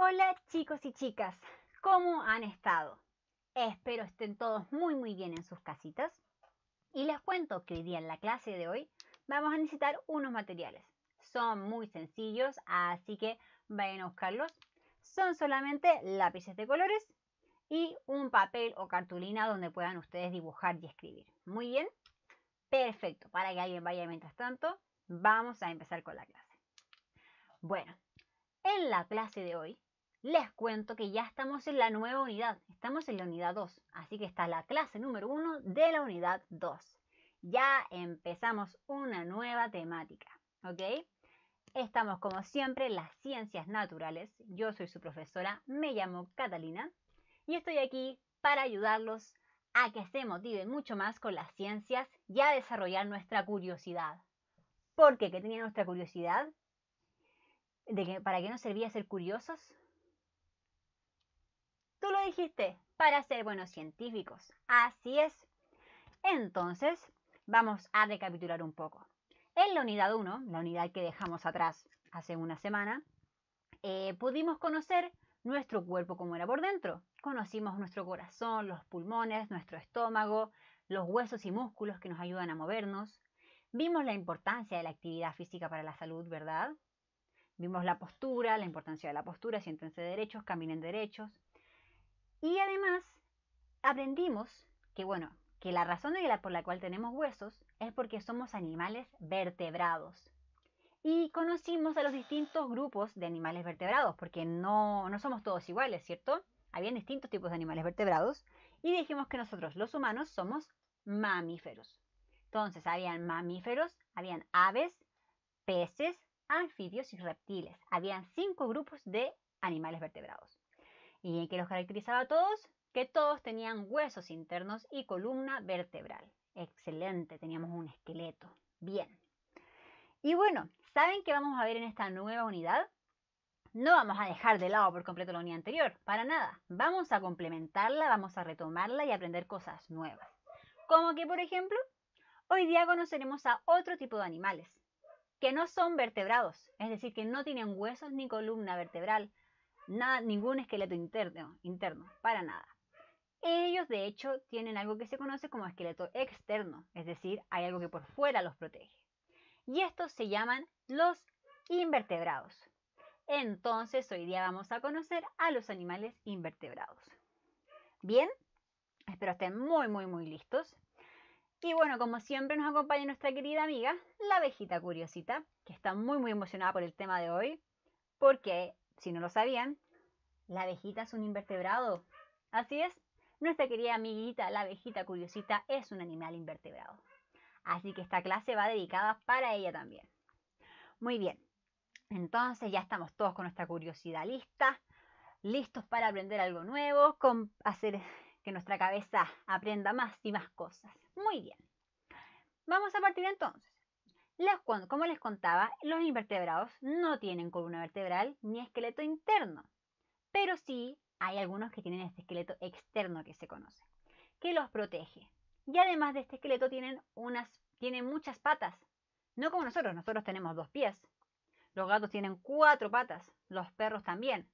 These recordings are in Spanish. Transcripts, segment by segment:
Hola chicos y chicas, ¿cómo han estado? Espero estén todos muy muy bien en sus casitas. Y les cuento que hoy día en la clase de hoy vamos a necesitar unos materiales. Son muy sencillos, así que vayan a buscarlos. Son solamente lápices de colores y un papel o cartulina donde puedan ustedes dibujar y escribir. Muy bien, perfecto. Para que alguien vaya mientras tanto, vamos a empezar con la clase. Bueno, en la clase de hoy les cuento que ya estamos en la nueva unidad, estamos en la unidad 2, así que está la clase número 1 de la unidad 2. Ya empezamos una nueva temática, ¿ok? Estamos como siempre en las ciencias naturales, yo soy su profesora, me llamo Catalina y estoy aquí para ayudarlos a que se motiven mucho más con las ciencias y a desarrollar nuestra curiosidad. ¿Por qué? ¿Qué tenía nuestra curiosidad? ¿De ¿Para qué nos servía ser curiosos? Tú lo dijiste, para ser buenos científicos. Así es. Entonces, vamos a recapitular un poco. En la unidad 1, la unidad que dejamos atrás hace una semana, eh, pudimos conocer nuestro cuerpo como era por dentro. Conocimos nuestro corazón, los pulmones, nuestro estómago, los huesos y músculos que nos ayudan a movernos. Vimos la importancia de la actividad física para la salud, ¿verdad? Vimos la postura, la importancia de la postura, siéntense derechos, caminen derechos. Y además aprendimos que, bueno, que la razón de la, por la cual tenemos huesos es porque somos animales vertebrados. Y conocimos a los distintos grupos de animales vertebrados, porque no, no somos todos iguales, ¿cierto? Habían distintos tipos de animales vertebrados y dijimos que nosotros los humanos somos mamíferos. Entonces, habían mamíferos, habían aves, peces, anfibios y reptiles. Habían cinco grupos de animales vertebrados y que los caracterizaba a todos, que todos tenían huesos internos y columna vertebral. Excelente, teníamos un esqueleto. Bien. Y bueno, ¿saben qué vamos a ver en esta nueva unidad? No vamos a dejar de lado por completo la unidad anterior, para nada. Vamos a complementarla, vamos a retomarla y aprender cosas nuevas. Como que, por ejemplo, hoy día conoceremos a otro tipo de animales, que no son vertebrados, es decir, que no tienen huesos ni columna vertebral, ningún esqueleto interno, interno, para nada. Ellos de hecho tienen algo que se conoce como esqueleto externo, es decir, hay algo que por fuera los protege. Y estos se llaman los invertebrados. Entonces hoy día vamos a conocer a los animales invertebrados. Bien, espero estén muy muy muy listos. Y bueno, como siempre nos acompaña nuestra querida amiga, la abejita curiosita, que está muy muy emocionada por el tema de hoy, porque si no lo sabían, la abejita es un invertebrado. Así es, nuestra querida amiguita, la abejita curiosita, es un animal invertebrado. Así que esta clase va dedicada para ella también. Muy bien, entonces ya estamos todos con nuestra curiosidad lista, listos para aprender algo nuevo, con hacer que nuestra cabeza aprenda más y más cosas. Muy bien, vamos a partir entonces como les contaba, los invertebrados no tienen columna vertebral ni esqueleto interno, pero sí hay algunos que tienen este esqueleto externo que se conoce, que los protege. Y además de este esqueleto tienen, unas, tienen muchas patas, no como nosotros, nosotros tenemos dos pies. Los gatos tienen cuatro patas, los perros también.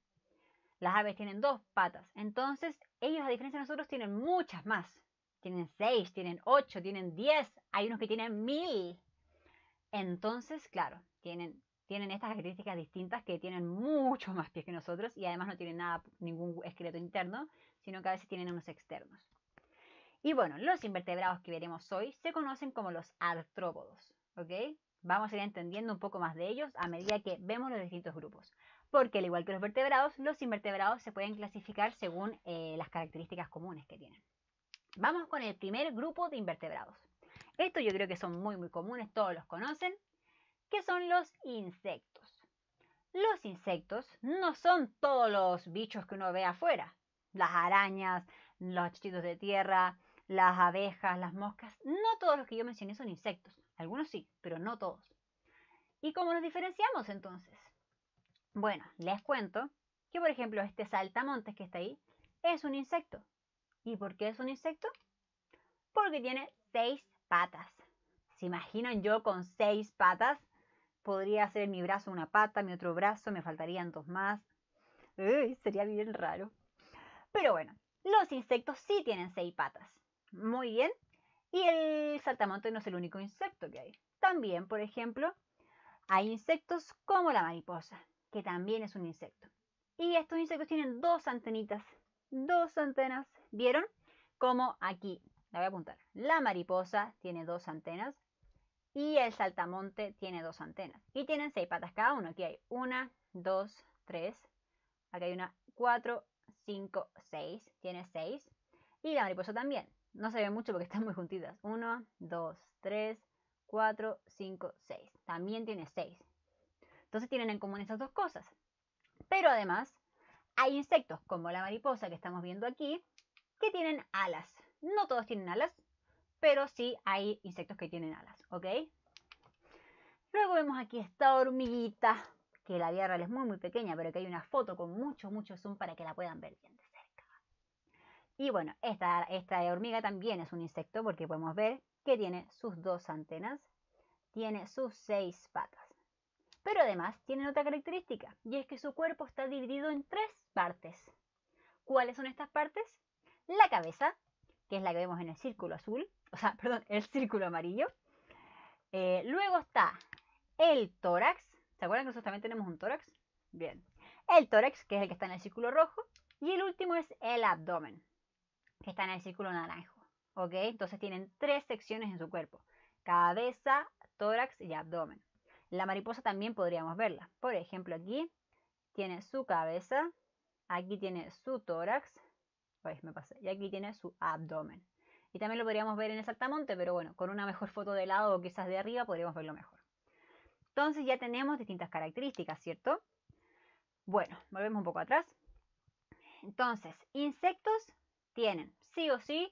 Las aves tienen dos patas, entonces ellos a diferencia de nosotros tienen muchas más. Tienen seis, tienen ocho, tienen diez, hay unos que tienen mil. Entonces, claro, tienen, estas características distintas que tienen mucho más pies que nosotros y además no tienen nada, ningún esqueleto interno, sino que a veces tienen unos externos. Y bueno, los invertebrados que veremos hoy se conocen como los artrópodos, ¿ok? Vamos a ir entendiendo un poco más de ellos a medida que vemos los distintos grupos. Porque al igual que los vertebrados, los invertebrados se pueden clasificar según eh, las características comunes que tienen. Vamos con el primer grupo de invertebrados. Esto yo creo que son muy muy comunes, todos los conocen, que son los insectos. Los insectos no son todos los bichos que uno ve afuera. Las arañas, los chitos de tierra, las abejas, las moscas. No todos los que yo mencioné son insectos. Algunos sí, pero no todos. ¿Y cómo nos diferenciamos entonces? Bueno, les cuento que por ejemplo este saltamontes que está ahí es un insecto. ¿Y por qué es un insecto? Porque tiene seis patas. ¿Se imaginan yo con seis patas? Podría hacer mi brazo una pata, mi otro brazo, me faltarían dos más. sería bien raro. Pero bueno, los insectos sí tienen seis patas. Muy bien. Y el saltamonte no es el único insecto que hay. También, por ejemplo, hay insectos como la mariposa, que también es un insecto. Y estos insectos tienen dos antenitas. Dos antenas. ¿Vieron? Como aquí. La voy a apuntar. La mariposa tiene dos antenas y el saltamonte tiene dos antenas. Y tienen seis patas cada uno. Aquí hay una, dos, tres. aquí hay una, cuatro, cinco, seis. Tiene seis. Y la mariposa también. No se ve mucho porque están muy juntitas. Uno, dos, tres, cuatro, cinco, seis. También tiene seis. Entonces tienen en común esas dos cosas. Pero además hay insectos como la mariposa que estamos viendo aquí que tienen alas. No todos tienen alas, pero sí hay insectos que tienen alas, ¿ok? Luego vemos aquí esta hormiguita, que la diarra es muy muy pequeña, pero que hay una foto con mucho mucho zoom para que la puedan ver bien de cerca. Y bueno, esta, esta hormiga también es un insecto porque podemos ver que tiene sus dos antenas, tiene sus seis patas. Pero además tienen otra característica, y es que su cuerpo está dividido en tres partes. ¿Cuáles son estas partes? La cabeza, que es la que vemos en el círculo azul, o sea, perdón, el círculo amarillo. Eh, luego está el tórax. ¿Se acuerdan que nosotros también tenemos un tórax? Bien. El tórax, que es el que está en el círculo rojo. Y el último es el abdomen, que está en el círculo naranjo. ¿Ok? Entonces tienen tres secciones en su cuerpo. Cabeza, tórax y abdomen. La mariposa también podríamos verla. Por ejemplo, aquí tiene su cabeza, aquí tiene su tórax, y aquí tiene su abdomen. Y también lo podríamos ver en el saltamonte, pero bueno, con una mejor foto de lado o quizás de arriba podríamos verlo mejor. Entonces ya tenemos distintas características, ¿cierto? Bueno, volvemos un poco atrás. Entonces, insectos tienen sí o sí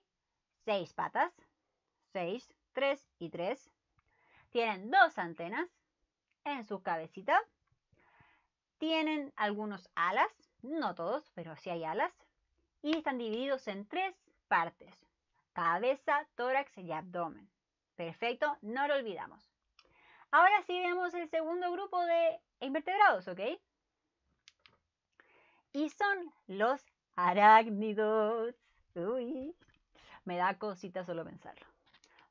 seis patas, seis, tres y tres. Tienen dos antenas en su cabecita. Tienen algunos alas, no todos, pero sí hay alas y están divididos en tres partes, cabeza, tórax y abdomen. Perfecto, no lo olvidamos. Ahora sí vemos el segundo grupo de invertebrados, ¿ok? Y son los arácnidos. Uy, me da cosita solo pensarlo.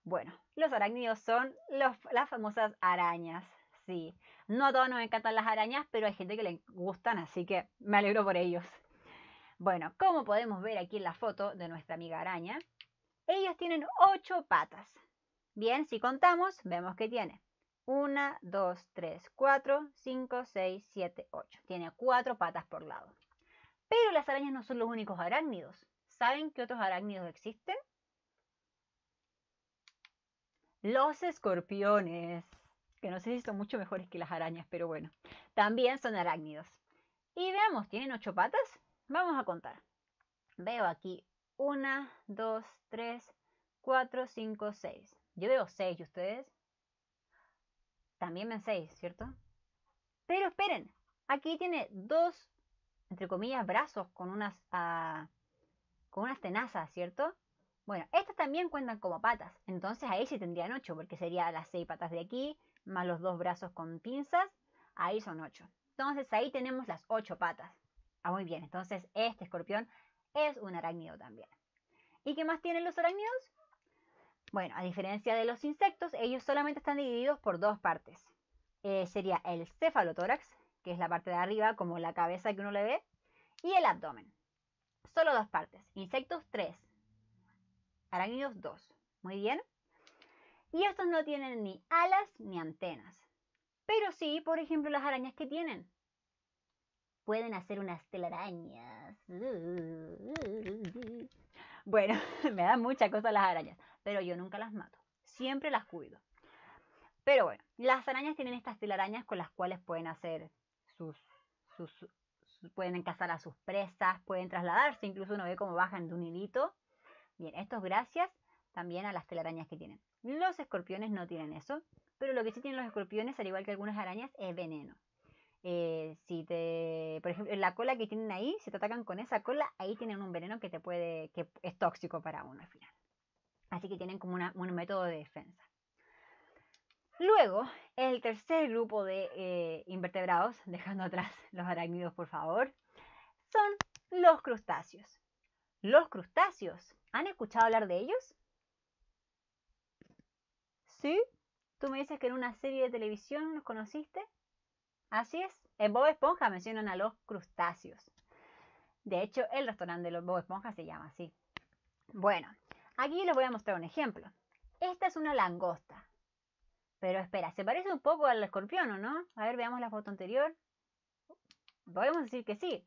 Bueno, los arácnidos son las famosas arañas, sí. No a todos nos encantan las arañas, pero hay gente que le gustan, así que me alegro por ellos. Bueno, como podemos ver aquí en la foto de nuestra amiga araña, ellos tienen ocho patas. Bien, si contamos, vemos que tiene 1, 2, 3, 4, 5, 6, 7, 8. Tiene cuatro patas por lado. Pero las arañas no son los únicos arácnidos. ¿Saben qué otros arácnidos existen? Los escorpiones, que no sé si son mucho mejores que las arañas, pero bueno, también son arácnidos. Y veamos, ¿tienen ocho patas? Vamos a contar. Veo aquí 1, 2, 3, 4, 5, 6. Yo veo 6 y ustedes también ven 6, ¿cierto? Pero esperen, aquí tiene dos, entre comillas, brazos con unas, ah, con unas tenazas, ¿cierto? Bueno, estas también cuentan como patas, entonces ahí sí tendrían 8, porque serían las 6 patas de aquí, más los dos brazos con pinzas, ahí son 8. Entonces ahí tenemos las 8 patas. Ah, muy bien, entonces este escorpión es un arácnido también. ¿Y qué más tienen los arácnidos? Bueno, a diferencia de los insectos, ellos solamente están divididos por dos partes. Eh, sería el cefalotórax, que es la parte de arriba, como la cabeza que uno le ve, y el abdomen. Solo dos partes. Insectos, tres. Arácnidos, dos. Muy bien. Y estos no tienen ni alas ni antenas. Pero sí, por ejemplo, las arañas que tienen pueden hacer unas telarañas. Bueno, me dan mucha cosa las arañas, pero yo nunca las mato, siempre las cuido. Pero bueno, las arañas tienen estas telarañas con las cuales pueden hacer sus, sus, pueden cazar a sus presas, pueden trasladarse, incluso uno ve cómo bajan de un hilito. Bien, esto es gracias también a las telarañas que tienen. Los escorpiones no tienen eso, pero lo que sí tienen los escorpiones, al igual que algunas arañas, es veneno. Eh, si te, por ejemplo, la cola que tienen ahí, si te atacan con esa cola, ahí tienen un veneno que te puede, que es tóxico para uno al final. Así que tienen como un método de defensa. Luego, el tercer grupo de eh, invertebrados, dejando atrás los arácnidos por favor, son los crustáceos. Los crustáceos, ¿han escuchado hablar de ellos? ¿Sí? ¿Tú me dices que en una serie de televisión los conociste? Así es, en Bob Esponja mencionan a los crustáceos. De hecho, el restaurante de los Bob Esponja se llama así. Bueno, aquí les voy a mostrar un ejemplo. Esta es una langosta. Pero espera, se parece un poco al escorpión, ¿o no? A ver, veamos la foto anterior. Podemos decir que sí.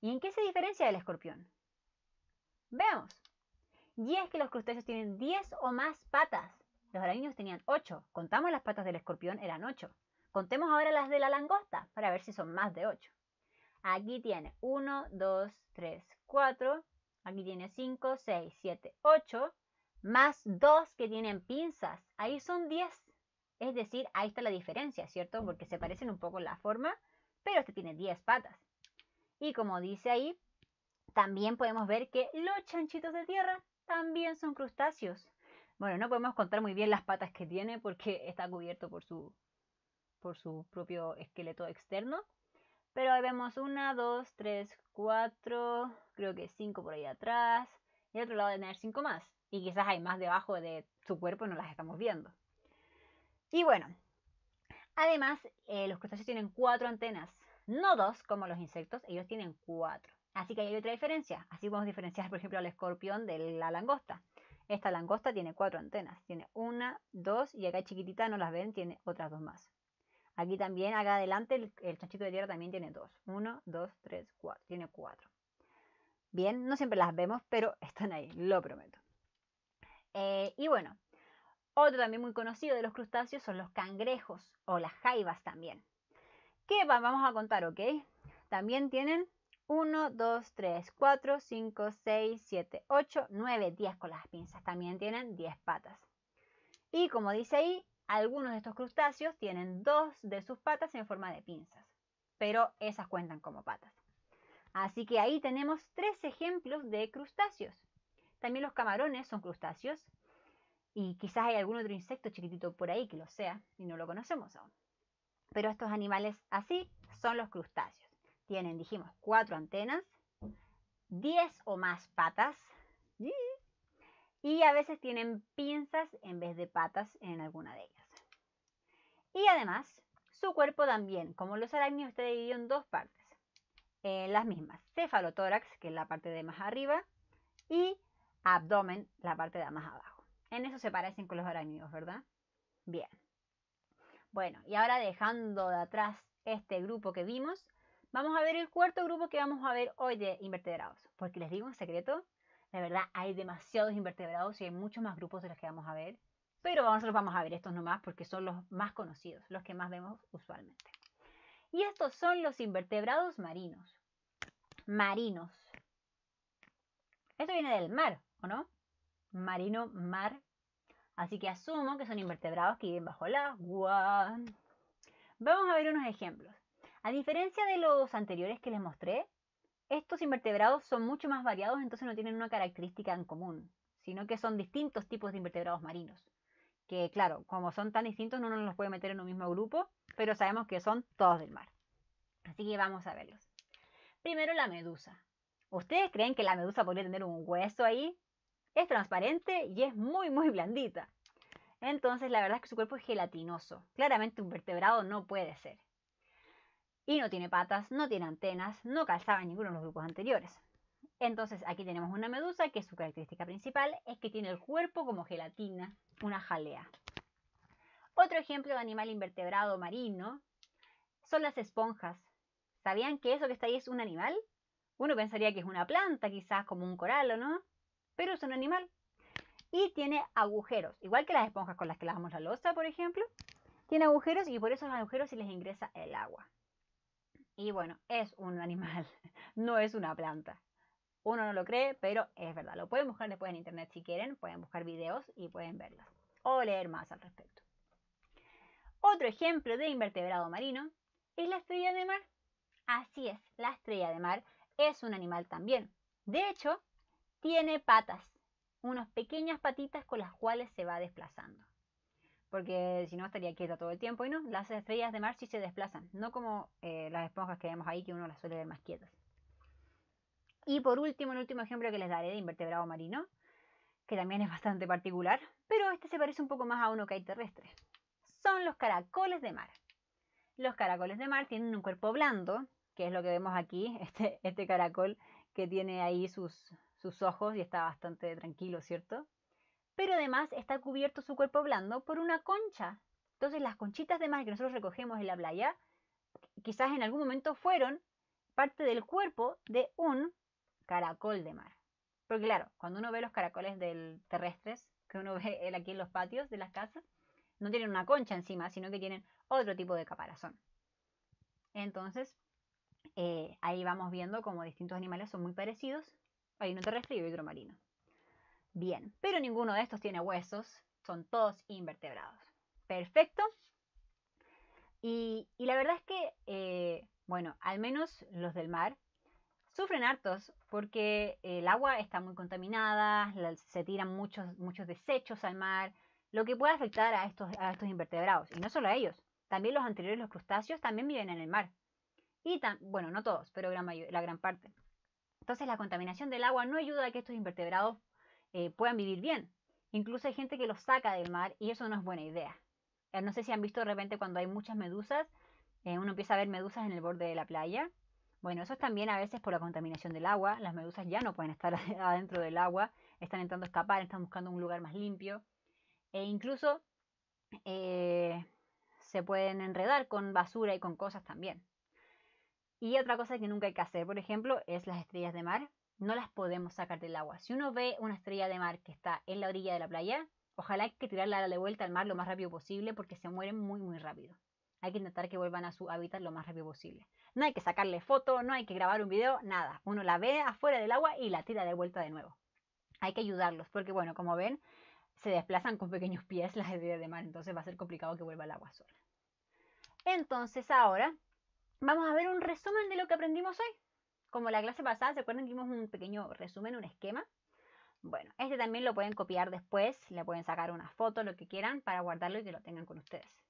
¿Y en qué se diferencia del escorpión? Veamos. Y es que los crustáceos tienen 10 o más patas. Los arañinos tenían 8. Contamos las patas del escorpión, eran 8. Contemos ahora las de la langosta para ver si son más de 8. Aquí tiene 1, 2, 3, 4. Aquí tiene 5, 6, 7, 8. Más 2 que tienen pinzas. Ahí son 10. Es decir, ahí está la diferencia, ¿cierto? Porque se parecen un poco en la forma, pero este tiene 10 patas. Y como dice ahí, también podemos ver que los chanchitos de tierra también son crustáceos. Bueno, no podemos contar muy bien las patas que tiene porque está cubierto por su por su propio esqueleto externo. Pero vemos una, dos, tres, cuatro, creo que cinco por ahí atrás. Y al otro lado de tener cinco más. Y quizás hay más debajo de su cuerpo no las estamos viendo. Y bueno, además eh, los crustáceos tienen cuatro antenas. No dos como los insectos, ellos tienen cuatro. Así que hay otra diferencia. Así podemos diferenciar, por ejemplo, al escorpión de la langosta. Esta langosta tiene cuatro antenas. Tiene una, dos y acá chiquitita, no las ven, tiene otras dos más. Aquí también, acá adelante, el, chachito chanchito de tierra también tiene dos. Uno, dos, tres, cuatro. Tiene cuatro. Bien, no siempre las vemos, pero están ahí, lo prometo. Eh, y bueno, otro también muy conocido de los crustáceos son los cangrejos o las jaivas también. ¿Qué vamos a contar, ok? También tienen uno, dos, tres, cuatro, cinco, seis, siete, ocho, nueve, diez con las pinzas. También tienen diez patas. Y como dice ahí, algunos de estos crustáceos tienen dos de sus patas en forma de pinzas, pero esas cuentan como patas. Así que ahí tenemos tres ejemplos de crustáceos. También los camarones son crustáceos y quizás hay algún otro insecto chiquitito por ahí que lo sea y no lo conocemos aún. Pero estos animales así son los crustáceos. Tienen, dijimos, cuatro antenas, diez o más patas y a veces tienen pinzas en vez de patas en alguna de ellas. Y además, su cuerpo también, como los arácnidos, está dividido en dos partes. Eh, las mismas, cefalotórax, que es la parte de más arriba, y abdomen, la parte de más abajo. En eso se parecen con los arácnidos, ¿verdad? Bien. Bueno, y ahora dejando de atrás este grupo que vimos, vamos a ver el cuarto grupo que vamos a ver hoy de invertebrados. Porque les digo un secreto, de verdad, hay demasiados invertebrados y hay muchos más grupos de los que vamos a ver. Pero nosotros vamos a ver estos nomás porque son los más conocidos, los que más vemos usualmente. Y estos son los invertebrados marinos. Marinos. Esto viene del mar, ¿o no? Marino, mar. Así que asumo que son invertebrados que viven bajo el agua. Vamos a ver unos ejemplos. A diferencia de los anteriores que les mostré, estos invertebrados son mucho más variados, entonces no tienen una característica en común, sino que son distintos tipos de invertebrados marinos. Que claro, como son tan distintos, no nos los puede meter en un mismo grupo, pero sabemos que son todos del mar. Así que vamos a verlos. Primero la medusa. ¿Ustedes creen que la medusa podría tener un hueso ahí? Es transparente y es muy, muy blandita. Entonces la verdad es que su cuerpo es gelatinoso. Claramente un vertebrado no puede ser y no tiene patas, no tiene antenas, no calzaba ninguno de los grupos anteriores. Entonces aquí tenemos una medusa que su característica principal es que tiene el cuerpo como gelatina, una jalea. Otro ejemplo de animal invertebrado marino son las esponjas. ¿Sabían que eso que está ahí es un animal? Uno pensaría que es una planta, quizás como un coral o no, pero es un animal. Y tiene agujeros, igual que las esponjas con las que lavamos la losa, por ejemplo. Tiene agujeros y por esos agujeros se les ingresa el agua. Y bueno, es un animal, no es una planta. Uno no lo cree, pero es verdad. Lo pueden buscar después en internet si quieren, pueden buscar videos y pueden verlas o leer más al respecto. Otro ejemplo de invertebrado marino es la estrella de mar. Así es, la estrella de mar es un animal también. De hecho, tiene patas, unas pequeñas patitas con las cuales se va desplazando porque si no estaría quieta todo el tiempo y no, las estrellas de mar sí se desplazan, no como eh, las esponjas que vemos ahí que uno las suele ver más quietas. Y por último, el último ejemplo que les daré de invertebrado marino, que también es bastante particular, pero este se parece un poco más a uno que hay terrestre. Son los caracoles de mar. Los caracoles de mar tienen un cuerpo blando, que es lo que vemos aquí, este, este, caracol que tiene ahí sus ojos y está bastante tranquilo, ¿cierto? pero además está cubierto su cuerpo blando por una concha. Entonces las conchitas de mar que nosotros recogemos en la playa, quizás en algún momento fueron parte del cuerpo de un caracol de mar. Porque claro, cuando uno ve los caracoles terrestres, que uno ve aquí en los patios de las casas, no tienen una concha encima, sino que tienen otro tipo de caparazón. Entonces, eh, ahí vamos viendo como distintos animales son muy parecidos. Hay uno terrestre y otro marino. Bien, pero ninguno de estos tiene huesos, son todos invertebrados. Perfecto. Y, la verdad es que, eh, bueno, al menos los del mar sufren hartos porque eh, el agua está muy contaminada, se tiran muchos, muchos desechos al mar, lo que puede afectar a estos, estos invertebrados. Y no solo a ellos, también los anteriores, los crustáceos, también viven en el mar. Y tan, bueno, no todos, pero gran la gran parte. Entonces la contaminación del agua no ayuda a que estos invertebrados eh, puedan vivir bien. Incluso hay gente que los saca del mar y eso no es buena idea. Eh, no sé si han visto de repente cuando hay muchas medusas, eh, uno empieza a ver medusas en el borde de la playa. Bueno, eso es también a veces por la contaminación del agua. Las medusas ya no pueden estar adentro del agua, están intentando escapar, están buscando un lugar más limpio. E incluso se pueden enredar con basura y con cosas también. Y otra cosa que nunca hay que hacer, por ejemplo, es las estrellas de mar no las podemos sacar del agua. Si uno ve una estrella de mar que está en la orilla de la playa, ojalá hay que tirarla de vuelta al mar lo más rápido posible porque se mueren muy, muy rápido. Hay que intentar que vuelvan a su hábitat lo más rápido posible. No hay que sacarle foto, no hay que grabar un video, nada. Uno la ve afuera del agua y la tira de vuelta de nuevo. Hay que ayudarlos porque, bueno, como ven, se desplazan con pequeños pies las estrellas de mar, entonces va a ser complicado que vuelva al agua sola. Entonces ahora vamos a ver un resumen de lo que aprendimos hoy. Como la clase pasada, ¿se acuerdan que vimos un pequeño resumen, un esquema? Bueno, este también lo pueden copiar después, le pueden sacar una foto, lo que quieran, para guardarlo y que lo tengan con ustedes.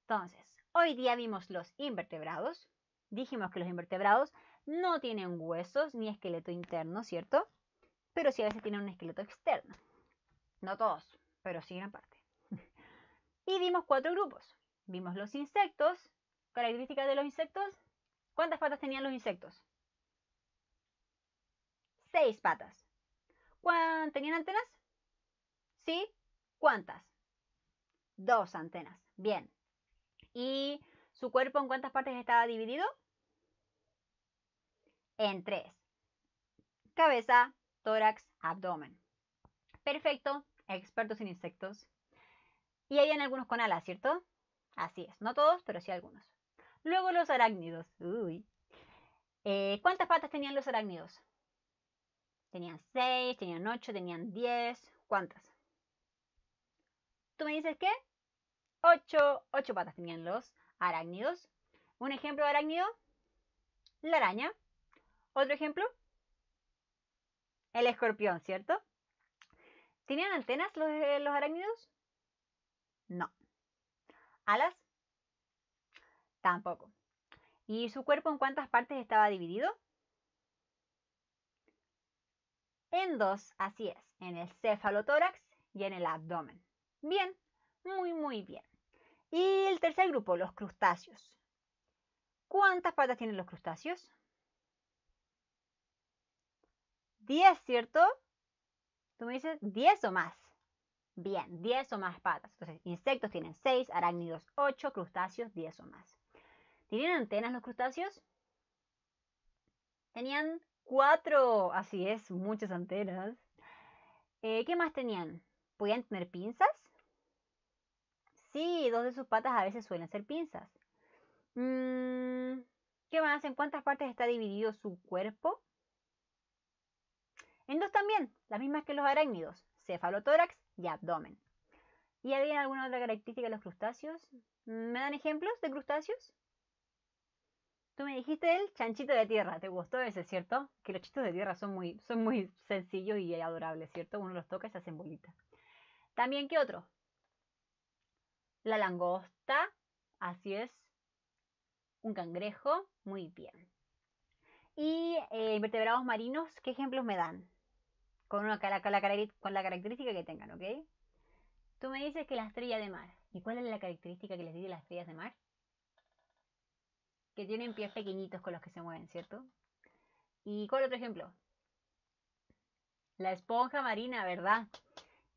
Entonces, hoy día vimos los invertebrados. Dijimos que los invertebrados no tienen huesos ni esqueleto interno, ¿cierto? Pero sí a veces tienen un esqueleto externo. No todos, pero sí gran parte. y vimos cuatro grupos. Vimos los insectos. Características de los insectos. ¿Cuántas patas tenían los insectos? seis patas. ¿Tenían antenas? ¿Sí? ¿Cuántas? Dos antenas. Bien. ¿Y su cuerpo en cuántas partes estaba dividido? En tres. Cabeza, tórax, abdomen. Perfecto. Expertos en insectos. Y hay algunos con alas, ¿cierto? Así es. No todos, pero sí algunos. Luego los arácnidos. Eh, ¿Cuántas patas tenían los arácnidos? Tenían seis, tenían ocho, tenían diez. ¿Cuántas? Tú me dices qué? Ocho. Ocho patas tenían los arácnidos. Un ejemplo de arácnido, la araña. Otro ejemplo, el escorpión, ¿cierto? ¿Tenían antenas los, eh, los arácnidos? No. ¿Alas? Tampoco. ¿Y su cuerpo en cuántas partes estaba dividido? En dos, así es, en el cefalotórax y en el abdomen. Bien, muy muy bien. Y el tercer grupo, los crustáceos. ¿Cuántas patas tienen los crustáceos? 10, ¿cierto? Tú me dices 10 o más. Bien, 10 o más patas. Entonces, insectos tienen seis, arácnidos 8, crustáceos 10 o más. ¿Tienen antenas los crustáceos? Tenían Cuatro, así es, muchas antenas. Eh, ¿Qué más tenían? ¿Podían tener pinzas? Sí, dos de sus patas a veces suelen ser pinzas. Mm, ¿Qué más? ¿En cuántas partes está dividido su cuerpo? En dos también, las mismas que los arácnidos, cefalotórax y abdomen. ¿Y había alguna otra característica de los crustáceos? ¿Me dan ejemplos de crustáceos? me dijiste el chanchito de tierra, ¿te gustó ese, cierto? Que los chitos de tierra son muy, son muy sencillos y adorables, ¿cierto? Uno los toca y se hacen bolitas. También, ¿qué otro? La langosta, así es. Un cangrejo, muy bien. Y eh, invertebrados marinos, ¿qué ejemplos me dan? Con, una, con, la, característica que tengan, ¿ok? Tú me dices que la estrella de mar. ¿Y cuál es la característica que les digo las estrellas de mar? que tienen pies pequeñitos con los que se mueven, ¿cierto? ¿Y cuál otro ejemplo? La esponja marina, ¿verdad?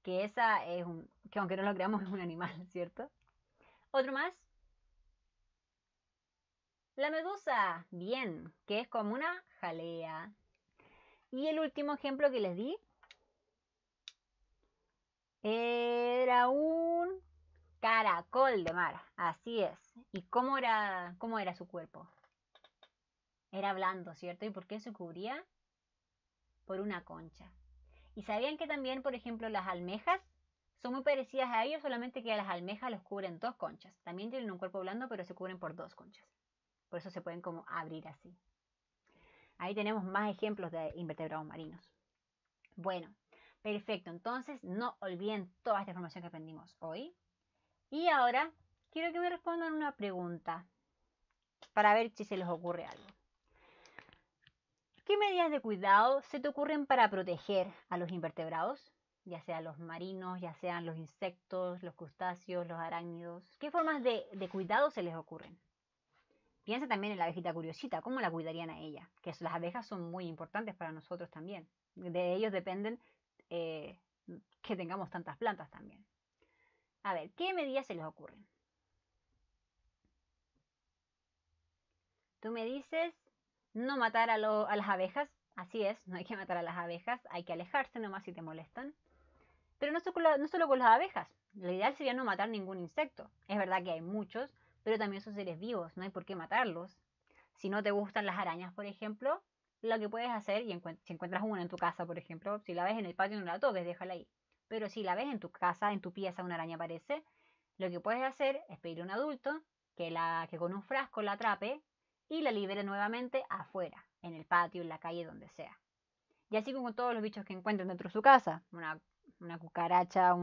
Que esa es un, que aunque no lo creamos es un animal, ¿cierto? Otro más. La medusa, bien, que es como una jalea. Y el último ejemplo que les di era un Caracol de mar, así es. ¿Y cómo era, cómo era su cuerpo? Era blando, ¿cierto? ¿Y por qué se cubría? Por una concha. ¿Y sabían que también, por ejemplo, las almejas son muy parecidas a ellos, solamente que a las almejas los cubren dos conchas? También tienen un cuerpo blando, pero se cubren por dos conchas. Por eso se pueden como abrir así. Ahí tenemos más ejemplos de invertebrados marinos. Bueno, perfecto. Entonces, no olviden toda esta información que aprendimos hoy. Y ahora quiero que me respondan una pregunta para ver si se les ocurre algo. ¿Qué medidas de cuidado se te ocurren para proteger a los invertebrados? Ya sean los marinos, ya sean los insectos, los crustáceos, los arácnidos. ¿Qué formas de, cuidado se les ocurren? Piensa también en la abejita curiosita, ¿cómo la cuidarían a ella? Que las abejas son muy importantes para nosotros también. De ellos dependen eh, que tengamos tantas plantas también. A ver, ¿qué medidas se les ocurren? Tú me dices no matar a, las abejas. Así es, no hay que matar a las abejas, hay que alejarse nomás si te molestan. Pero no solo, con las abejas, lo ideal sería no matar ningún insecto. Es verdad que hay muchos, pero también son seres vivos, no hay por qué matarlos. Si no te gustan las arañas, por ejemplo, lo que puedes hacer, y si encuentras una en tu casa, por ejemplo, si la ves en el patio no la toques, déjala ahí. Pero si la ves en tu casa, en tu pieza, una araña aparece, lo que puedes hacer es pedir a un adulto que, la, que con un frasco la atrape y la libere nuevamente afuera, en el patio, en la calle, donde sea. Y así como todos los bichos que encuentren dentro de su casa, una, cucaracha,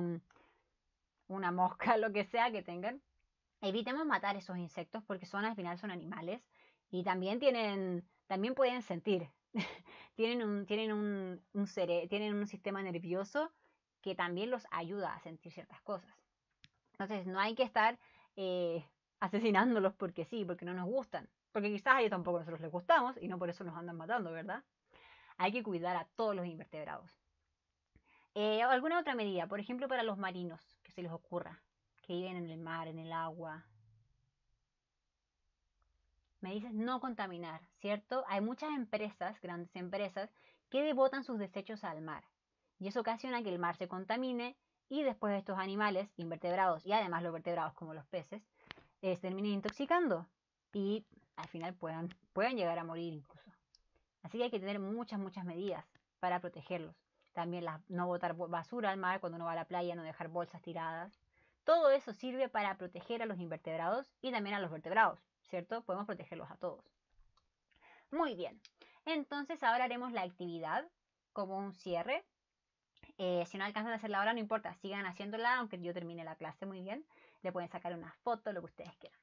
una mosca, lo que sea que tengan, evitemos matar esos insectos porque son al final son animales y también tienen, también pueden sentir, tienen, un, tienen, un, tienen un sistema nervioso que también los ayuda a sentir ciertas cosas. Entonces, no hay que estar eh, asesinándolos porque sí, porque no nos gustan. Porque quizás a ellos tampoco nosotros les gustamos y no por eso nos andan matando, ¿verdad? Hay que cuidar a todos los invertebrados. Eh, alguna otra medida, por ejemplo, para los marinos, que se les ocurra, que viven en el mar, en el agua. Me dices no contaminar, ¿cierto? Hay muchas empresas, grandes empresas, que devotan sus desechos al mar y eso ocasiona que el mar se contamine y después estos animales invertebrados y además los vertebrados como los peces eh, se terminen intoxicando y al final puedan, llegar a morir incluso. Así que hay que tener muchas, muchas medidas para protegerlos. También no botar basura al mar cuando uno va a la playa, no dejar bolsas tiradas. Todo eso sirve para proteger a los invertebrados y también a los vertebrados, ¿cierto? Podemos protegerlos a todos. Muy bien, entonces ahora haremos la actividad como un cierre eh, si no alcanzan a hacerla ahora, no importa, sigan haciéndola, aunque yo termine la clase muy bien. Le pueden sacar una foto, lo que ustedes quieran.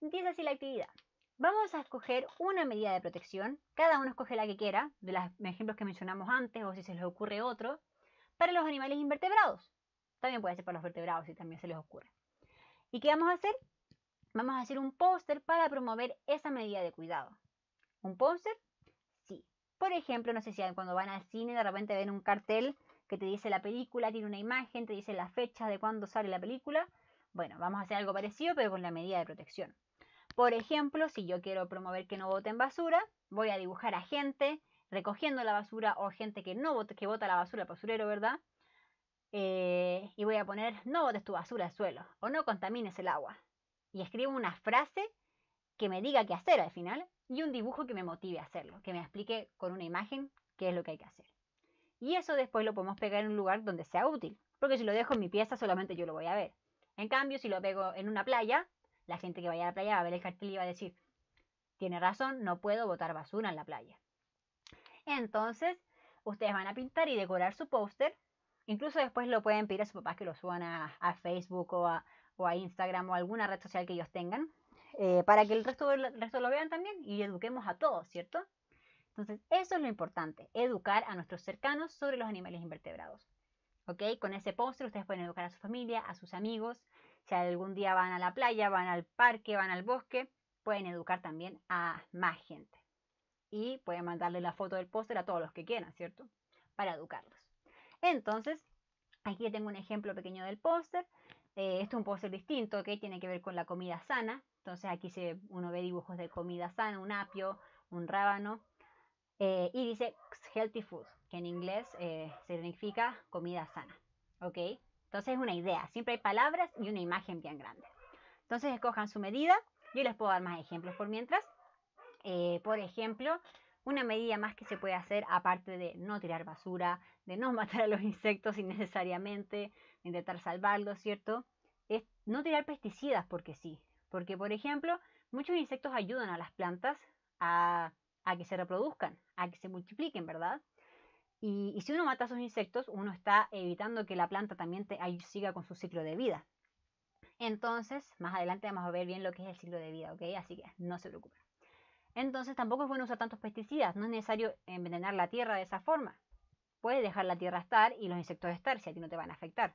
Empieza así la actividad. Vamos a escoger una medida de protección, cada uno escoge la que quiera, de los ejemplos que mencionamos antes o si se les ocurre otro, para los animales invertebrados. También puede ser para los vertebrados si también se les ocurre. ¿Y qué vamos a hacer? Vamos a hacer un póster para promover esa medida de cuidado. ¿Un póster? Sí. Por ejemplo, no sé si cuando van al cine de repente ven un cartel que te dice la película, tiene una imagen, te dice las fechas de cuándo sale la película. Bueno, vamos a hacer algo parecido, pero con la medida de protección. Por ejemplo, si yo quiero promover que no en basura, voy a dibujar a gente recogiendo la basura o gente que no vote, que bota la basura, al basurero, ¿verdad? Eh, y voy a poner no botes tu basura al suelo o no contamines el agua. Y escribo una frase que me diga qué hacer al final y un dibujo que me motive a hacerlo, que me explique con una imagen qué es lo que hay que hacer y eso después lo podemos pegar en un lugar donde sea útil, porque si lo dejo en mi pieza solamente yo lo voy a ver. En cambio, si lo pego en una playa, la gente que vaya a la playa va a ver el cartel y va a decir, tiene razón, no puedo botar basura en la playa. Entonces, ustedes van a pintar y decorar su póster. Incluso después lo pueden pedir a sus papás que lo suban a, Facebook o a, Instagram o a alguna red social que ellos tengan, eh, para que el resto, el resto lo vean también y eduquemos a todos, ¿cierto? Entonces, eso es lo importante, educar a nuestros cercanos sobre los animales invertebrados. ¿Ok? Con ese póster ustedes pueden educar a su familia, a sus amigos. Si algún día van a la playa, van al parque, van al bosque, pueden educar también a más gente. Y pueden mandarle la foto del póster a todos los que quieran, ¿cierto? Para educarlos. Entonces, aquí tengo un ejemplo pequeño del póster. Eh, esto es un póster distinto, que tiene que ver con la comida sana. Entonces aquí se, uno ve dibujos de comida sana, un apio, un rábano, eh, y dice healthy food, que en inglés eh, significa comida sana. ¿Ok? Entonces es una idea. Siempre hay palabras y una imagen bien grande. Entonces escojan su medida. Yo les puedo dar más ejemplos por mientras. Eh, por ejemplo, una medida más que se puede hacer, aparte de no tirar basura, de no matar a los insectos innecesariamente, intentar salvarlos, ¿cierto? Es no tirar pesticidas porque sí. Porque, por ejemplo, muchos insectos ayudan a las plantas a a que se reproduzcan, a que se multipliquen, ¿verdad? Y, si uno mata a esos insectos, uno está evitando que la planta también siga con su ciclo de vida. Entonces, más adelante vamos a ver bien lo que es el ciclo de vida, ¿ok? Así que no se preocupen. Entonces, tampoco es bueno usar tantos pesticidas, no es necesario envenenar la tierra de esa forma. Puedes dejar la tierra estar y los insectos estar, si a ti no te van a afectar.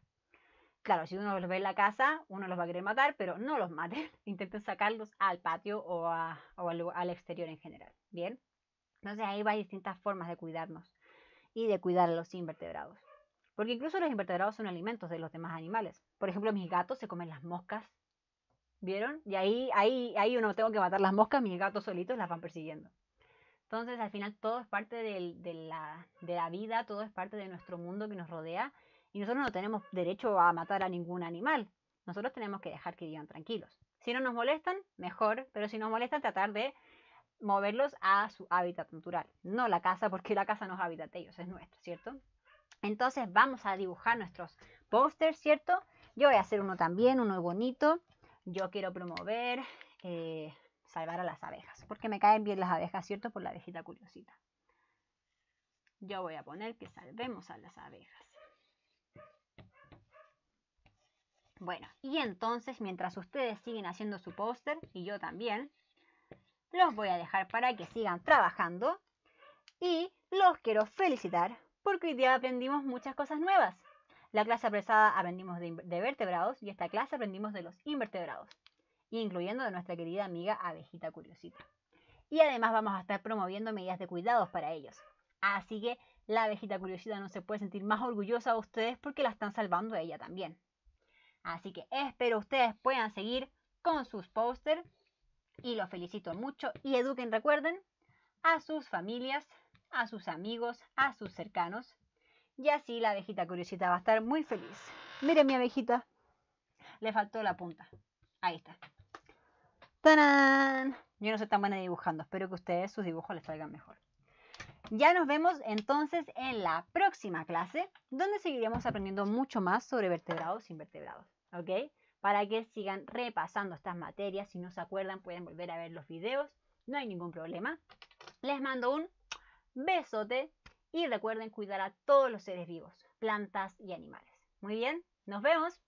Claro, si uno los ve en la casa, uno los va a querer matar, pero no los maten. Intenten sacarlos al patio o, al, exterior en general. Bien. Entonces ahí va distintas formas de cuidarnos y de cuidar a los invertebrados. Porque incluso los invertebrados son alimentos de los demás animales. Por ejemplo, mis gatos se comen las moscas. ¿Vieron? Y ahí, ahí, ahí uno tengo que matar las moscas, mis gatos solitos las van persiguiendo. Entonces, al final, todo es parte de la vida, todo es parte de nuestro mundo que nos rodea y nosotros no tenemos derecho a matar a ningún animal. Nosotros tenemos que dejar que vivan tranquilos. Si no nos molestan, mejor, pero si nos molestan, tratar de moverlos a su hábitat natural. No la casa, porque la casa no es hábitat de ellos, es nuestro, ¿cierto? Entonces vamos a dibujar nuestros pósters, ¿cierto? Yo voy a hacer uno también, uno bonito. Yo quiero promover, eh, salvar a las abejas, porque me caen bien las abejas, ¿cierto? Por la abejita curiosita. Yo voy a poner que salvemos a las abejas. Bueno, y entonces mientras ustedes siguen haciendo su póster, y yo también, los voy a dejar para que sigan trabajando y los quiero felicitar porque hoy día aprendimos muchas cosas nuevas. La clase apresada aprendimos de, vertebrados y esta clase aprendimos de los invertebrados, incluyendo de nuestra querida amiga abejita curiosita. Y además vamos a estar promoviendo medidas de cuidados para ellos. Así que la abejita curiosita no se puede sentir más orgullosa de ustedes porque la están salvando a ella también. Así que espero ustedes puedan seguir con sus póster y los felicito mucho y eduquen, recuerden, a sus familias, a sus amigos, a sus cercanos. Y así la abejita curiosita va a estar muy feliz. Miren mi abejita. Le faltó la punta. Ahí está. ¡Tarán! Yo no soy tan buena dibujando. Espero que ustedes sus dibujos les salgan mejor. Ya nos vemos entonces en la próxima clase, donde seguiremos aprendiendo mucho más sobre vertebrados e invertebrados. ¿ok? Para que sigan repasando estas materias. Si no se acuerdan, pueden volver a ver los videos. No hay ningún problema. Les mando un besote y recuerden cuidar a todos los seres vivos, plantas y animales. Muy bien, nos vemos.